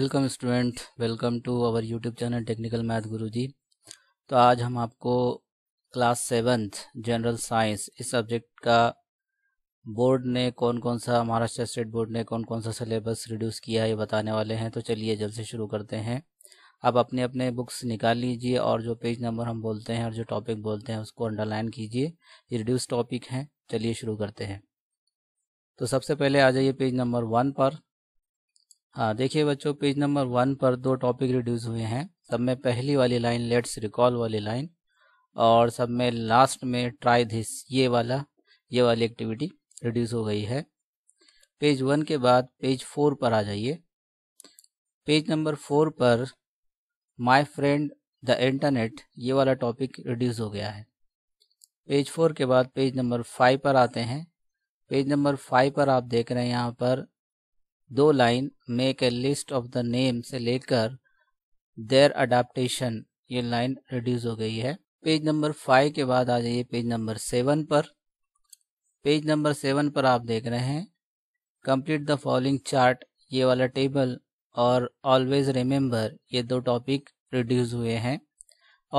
welcome student welcome to our YouTube channel technical math Guruji तो आज हम आपको क्लास सेवन्थ जनरल साइंस इस सब्जेक्ट का बोर्ड ने कौन कौन सा महाराष्ट्र स्टेट बोर्ड ने कौन कौन सा सिलेबस रिड्यूस किया ये बताने वाले हैं तो चलिए जल्द से शुरू करते हैं आप अपने अपने बुक्स निकाल लीजिए और जो पेज नंबर हम बोलते हैं और जो टॉपिक बोलते हैं उसको अंडरलाइन कीजिए ये रिड्यूस टॉपिक हैं चलिए शुरू करते हैं तो सबसे पहले आ जाइए पेज नंबर वन पर हाँ देखिए बच्चों पेज नंबर वन पर दो टॉपिक रिड्यूस हुए हैं सब में पहली वाली लाइन लेट्स रिकॉल वाली लाइन और सब में लास्ट में ट्राई दिस ये वाला ये वाली एक्टिविटी रिड्यूस हो गई है पेज वन के बाद पेज फोर पर आ जाइए पेज नंबर फोर पर माय फ्रेंड द इंटरनेट ये वाला टॉपिक रिड्यूस हो गया है पेज फोर के बाद पेज नंबर फाइव पर आते हैं पेज नंबर फाइव पर आप देख रहे हैं यहाँ पर दो line make a list of the name से लेकर देयर अडाप्टेशन ये लाइन रिड्यूस हो गई है पेज नंबर फाइव के बाद आ जाइए पेज नंबर सेवन पर पेज नंबर सेवन पर आप देख रहे हैं कंप्लीट द फॉलोइंग चार्ट ये वाला टेबल और ऑलवेज रिमेम्बर ये दो टॉपिक रिड्यूस हुए हैं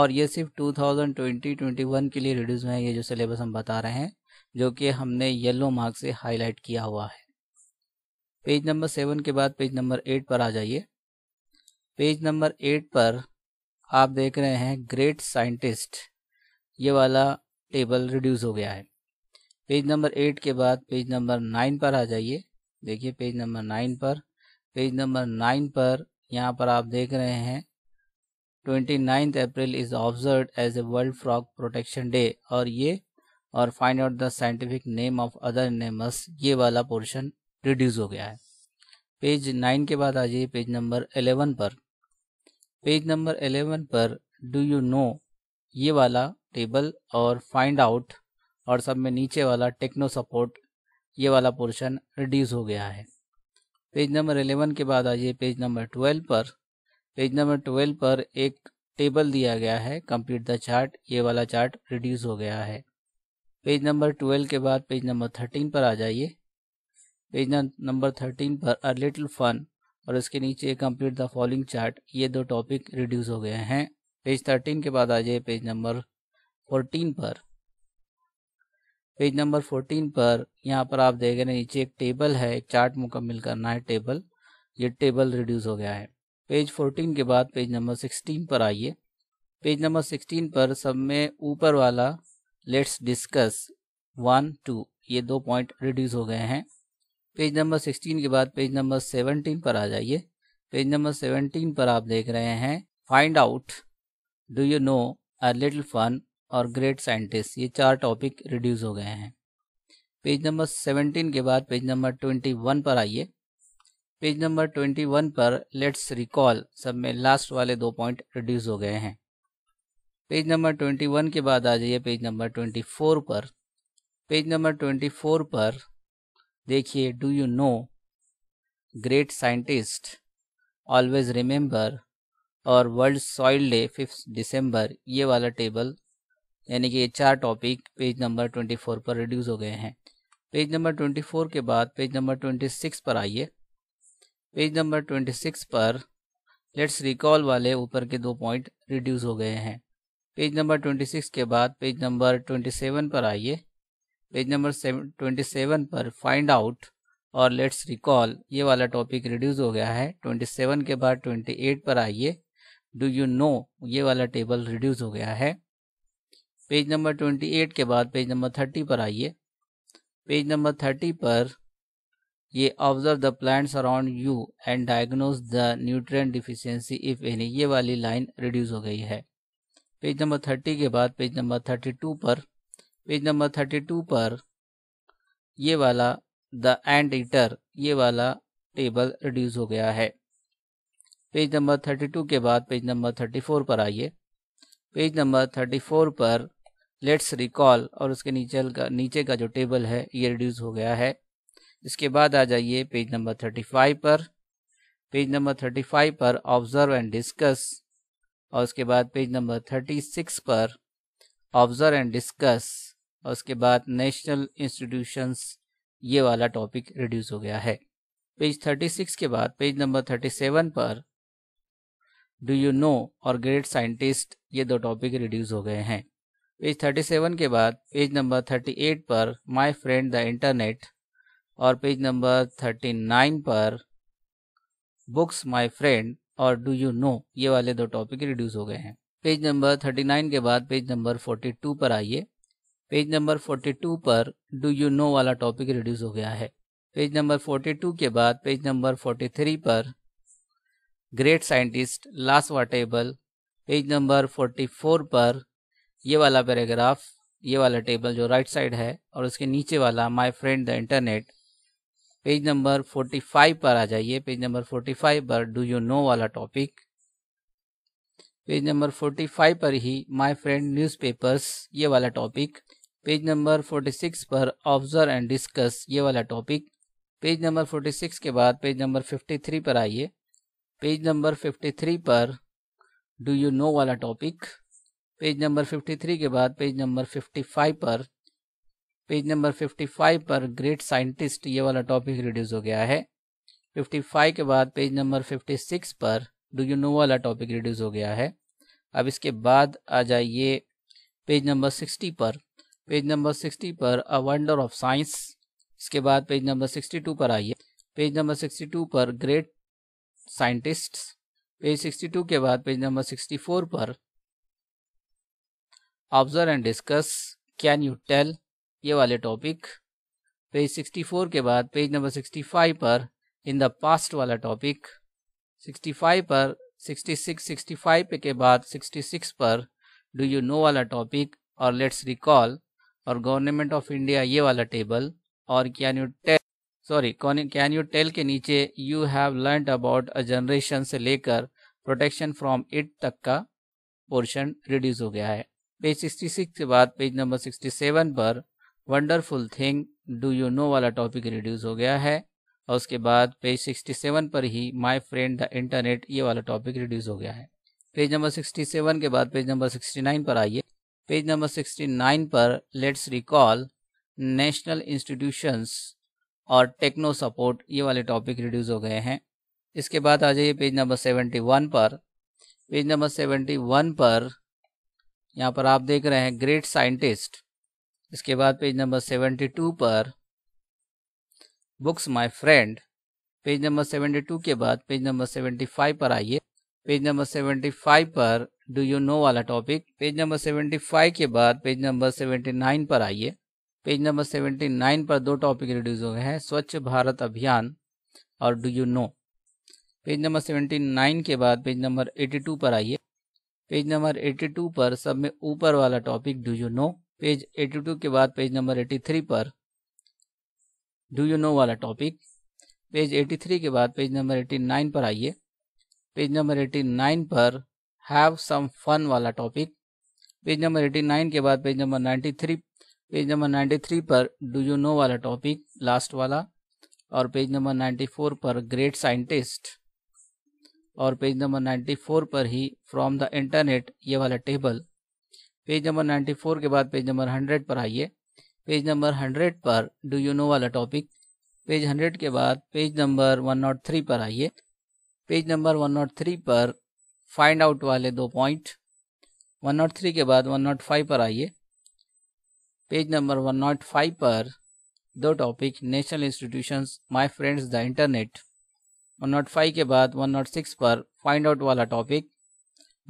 और ये सिर्फ 2020-21 के लिए रिड्यूस हुए हैं ये जो सिलेबस हम बता रहे हैं जो कि हमने येलो मार्क से हाईलाइट किया हुआ है पेज नंबर सेवन के बाद पेज नंबर एट पर आ जाइए पेज नंबर एट पर आप देख रहे हैं ग्रेट साइंटिस्ट ये वाला टेबल रिड्यूस हो गया है पेज नंबर एट के बाद पेज नंबर नाइन पर आ जाइए देखिए पेज नंबर नाइन पर पेज नंबर नाइन पर यहाँ पर आप देख रहे हैं twenty ninth April is observe as a world frog protection day और ये और find out the scientific name of other names ये वाला पोर्शन रिड्यूस हो गया है पेज नाइन के बाद आ जाइए पेज नंबर एलेवन पर पेज नंबर एलेवन पर डू यू नो ये वाला टेबल और फाइंड आउट और सब में नीचे वाला टेक्नो सपोर्ट ये वाला पोर्शन रिड्यूस हो गया है पेज नंबर एलेवन के बाद आ जाइए पेज नंबर ट्वेल्व पर पेज नंबर ट्वेल्व पर एक टेबल दिया गया है कंप्लीट द चार्ट ये वाला चार्ट रिड्यूस हो गया है पेज नंबर ट्वेल्व के बाद पेज नंबर थर्टीन पर आ जाइए पेज नंबर थर्टीन पर अ लिटिल फन और इसके नीचे कंप्लीट द फॉलोइंग चार्ट ये दो टॉपिक रिड्यूस हो गए हैं पेज थर्टीन के बाद आ जाइए पेज नंबर फोर्टीन पर पेज नंबर फोर्टीन पर यहाँ पर आप देख रहे नीचे एक टेबल है एक चार्ट मुकम्मल करना है टेबल ये टेबल रिड्यूस हो गया है पेज फोर्टीन के बाद पेज नंबर सिक्सटीन पर आइए पेज नंबर सिक्सटीन पर सब में ऊपर वाला लेट्स डिस्कस वन टू ये दो पॉइंट रिड्यूस हो गए हैं पेज नंबर सिक्सटीन के बाद पेज नंबर सेवनटीन पर आ जाइए पेज नंबर सेवनटीन पर आप देख रहे हैं find out do you know a little fun और ग्रेट साइंटिस्ट ये चार टॉपिक रिड्यूस हो गए हैं पेज नंबर सेवनटीन के बाद पेज नंबर ट्वेंटी वन पर आइए पेज नंबर ट्वेंटी वन पर लेट्स रिकॉल सब में लास्ट वाले दो पॉइंट रिड्यूस हो गए हैं पेज नंबर ट्वेंटी वन के बाद आ जाइए पेज नंबर ट्वेंटी फोर पर पेज नंबर ट्वेंटी फोर पर देखिए do you know great scientist always remember और world soil day fifth December ये वाला टेबल यानी कि ये चार topic page number twenty four पर रिड्यूस हो गए हैं पेज नंबर ट्वेंटी फोर के बाद पेज नंबर ट्वेंटी सिक्स पर आइए पेज नंबर ट्वेंटी सिक्स पर लेट्स रिकॉल वाले ऊपर के दो पॉइंट रिड्यूस हो गए हैं पेज नंबर ट्वेंटी सिक्स के बाद पेज नंबर ट्वेंटी सेवन पर आइए पेज नंबर ट्वेंटी सेवन पर फाइंड आउट और लेट्स रिकॉल ये वाला टॉपिक रिड्यूस हो गया है ट्वेंटी सेवन के बाद ट्वेंटी एट पर आइए डू यू नो ये वाला टेबल रिड्यूस हो गया है पेज नंबर ट्वेंटी एट के बाद पेज नंबर थर्टी पर आइए पेज नंबर थर्टी पर ये observe the plants around you and diagnose the nutrient deficiency if any ये वाली लाइन रिड्यूस हो गई है पेज नंबर थर्टी के बाद पेज नंबर थर्टी टू पर पेज नंबर थर्टी टू पर ये वाला द एंड ईटर ये वाला टेबल रिड्यूस हो गया है पेज नंबर थर्टी टू के बाद पेज नंबर थर्टी फोर पर आइए पेज नंबर थर्टी फोर पर लेट्स रिकॉल और उसके नीचे का नीचे का जो टेबल है ये रिड्यूस हो गया है इसके बाद आ जाइए पेज नंबर थर्टी फाइव पर पेज नंबर थर्टी फाइव पर ऑब्जर्व एंड डिस्कस और उसके बाद पेज नंबर थर्टी सिक्स पर ऑब्जर्व एंड डिस्कस और उसके बाद नेशनल इंस्टीट्यूशंस ये वाला टॉपिक रिड्यूस हो गया है पेज 36 के बाद पेज नंबर 37 पर डू यू नो और ग्रेट साइंटिस्ट ये दो टॉपिक रिड्यूस हो गए हैं पेज 37 के बाद पेज नंबर 38 पर माय फ्रेंड द इंटरनेट और पेज नंबर 39 पर बुक्स माय फ्रेंड और डू यू नो ये वाले दो टॉपिक रिड्यूस हो गए हैं पेज नंबर 39 के बाद पेज नंबर 42 पर आइए पेज नंबर 42 पर डू यू नो वाला टॉपिक रिड्यूस हो गया है पेज नंबर 42 के बाद पेज नंबर 43 पर ग्रेट साइंटिस्ट लास्ट वाटेबल पेज नंबर 44 पर ये वाला पैराग्राफ ये वाला टेबल जो राइट साइड है और उसके नीचे वाला my friend the internet page number 45 पर आ जाइए पेज नंबर 45 पर डू यू नो वाला टॉपिक पेज नंबर 45 पर ही माय फ्रेंड न्यूज़पेपर्स ये वाला टॉपिक पेज नंबर 46 पर ऑब्जर्व एंड डिस्कस ये वाला टॉपिक पेज नंबर 46 के बाद पेज नंबर 53 पर आइए पेज नंबर 53 पर डू यू नो वाला टॉपिक पेज नंबर 53 के बाद पेज नंबर 55 पर पेज नंबर 55 पर ग्रेट साइंटिस्ट ये वाला टॉपिक रिड्यूस हो गया है 55 के बाद पेज नंबर 56 पर डू यू नो वाला टॉपिक रिड्यूस हो गया है अब इसके बाद आ जाइए पेज नंबर 60 पर पेज नंबर सिक्सटी पर अ वंडर ऑफ साइंस इसके बाद पेज नंबर सिक्सटी टू पर आइए पेज नंबर सिक्सटी टू पर great scientist page sixty two के बाद पेज नंबर सिक्सटी फोर पर observe and discuss can you tell ये वाले टॉपिक पेज सिक्सटी फोर के बाद पेज नंबर सिक्सटी फाइव पर इन द पास्ट वाला टॉपिक सिक्सटी फाइव पर सिक्सटी सिक्स सिक्सटी फाइव के बाद सिक्सटी सिक्स पर डू यू नो वाला टॉपिक और लेट्स रिकॉल और गवर्नमेंट ऑफ इंडिया ये वाला टेबल और can you tell sorry can you tell के नीचे you have learn about a generation से लेकर प्रोटेक्शन फ्रॉम इट तक का पोर्शन रिड्यूस हो गया है पेज 66 के बाद पेज नंबर 67 पर wonderful thing do you know वाला टॉपिक रिड्यूस हो गया है और उसके बाद पेज 67 पर ही माय फ्रेंड द इंटरनेट ये वाला टॉपिक रिड्यूस हो गया है पेज नंबर 67 के बाद पेज नंबर 69 पर आइए पेज नंबर 69 पर लेट्स रिकॉल नेशनल इंस्टीट्यूशंस और टेक्नो सपोर्ट ये वाले टॉपिक रिड्यूस हो गए हैं इसके बाद आ जाइए पेज नंबर 71 पर पेज नंबर 71 पर यहाँ पर आप देख रहे हैं ग्रेट साइंटिस्ट इसके बाद पेज नंबर 72 पर books my friend page number 72 के बाद पेज नंबर 75 पर आइए पेज नंबर 75 पर डू यू नो वाला टॉपिक पेज नंबर 75 के बाद पेज नंबर 79 पर आइए पेज नंबर 79 पर दो टॉपिक रिड्यूज हो गए हैं स्वच्छ भारत अभियान और do you know page number 79 के बाद पेज नंबर 82 पर आइए पेज नंबर 82 पर सब में ऊपर वाला topic do you know page 82 के बाद पेज नंबर 83 पर डू यू नो वाला टॉपिक पेज 83 के बाद पेज नंबर 89 पर आइए पेज नंबर 89 पर हैव सम फन वाला topic page number eighty nine के बाद page number ninety three page number ninety three पर डू यू नो वाला टॉपिक लास्ट वाला और पेज नंबर नाइन्टी फोर पर ग्रेट साइंटिस्ट और पेज नंबर नाइन्टी फोर पर ही फ्रॉम द इंटरनेट ये वाला table page number ninety four के बाद पेज नंबर हंड्रेड पर आइए पेज नंबर हंड्रेड पर डू यू नो वाला टॉपिक पेज हंड्रेड के बाद page number one nought three पर आइए page number one nought three पर फाइंड आउट वाले दो पॉइंट 103 के बाद 105 पर आइए पेज नंबर 105 पर दो topic national institutions my friends the internet 105 के बाद 106 पर फाइंड आउट वाला टॉपिक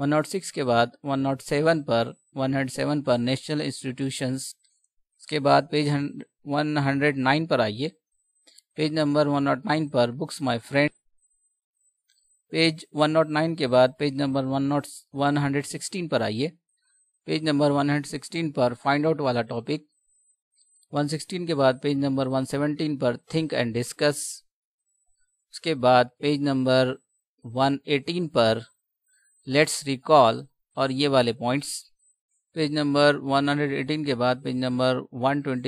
106 के बाद 107 पर 107 पर नेशनल इंस्टीट्यूशंस के बाद पेज 109 पर आइए पेज नंबर 109 पर बुक्स माय फ्रेंड पेज 109 के बाद page number one one hundred sixteen पर आइए page number one hundred sixteen पर फाइंड आउट वाला टॉपिक 116 के बाद पेज नंबर 117 पर थिंक एंड डिस्कस उसके बाद पेज नंबर 118 पर लेट्स रिकॉल और ये वाले पॉइंट्स पेज नंबर 118 के बाद पेज नंबर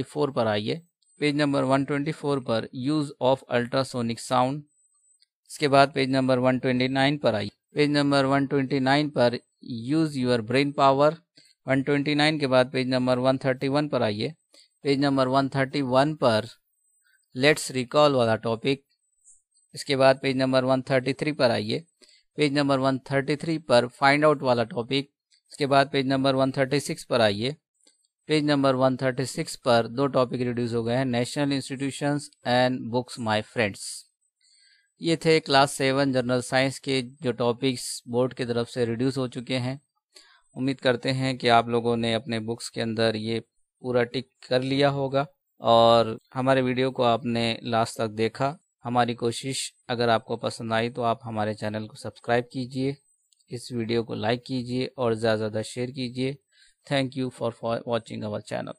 124 पर आइए पेज नंबर 124 पर यूज़ ऑफ अल्ट्रासोनिक साउंड इसके बाद पेज नंबर 129 पर आई पेज नंबर 129 पर यूज़ योर ब्रेन पावर 129 के बाद पेज नंबर 131 पर आइए पेज नंबर 131 पर लेट्स रिकॉल वाला टॉपिक इसके बाद पेज नंबर 133 पर आइए पेज नंबर 133 पर फाइंड आउट वाला टॉपिक इसके बाद पेज नंबर 136 पर आइए पेज नंबर 136 पर दो टॉपिक रिड्यूस हो गए हैं national institutions and books my friends ये थे क्लास सेवन जनरल साइंस के जो टॉपिक्स बोर्ड की तरफ से रिड्यूस हो चुके हैं उम्मीद करते हैं कि आप लोगों ने अपने बुक्स के अंदर ये पूरा टिक कर लिया होगा और हमारे वीडियो को आपने लास्ट तक देखा हमारी कोशिश अगर आपको पसंद आई तो आप हमारे चैनल को सब्सक्राइब कीजिए इस वीडियो को लाइक कीजिए और ज़्यादा से ज़्यादा शेयर कीजिए thank you for watching our channel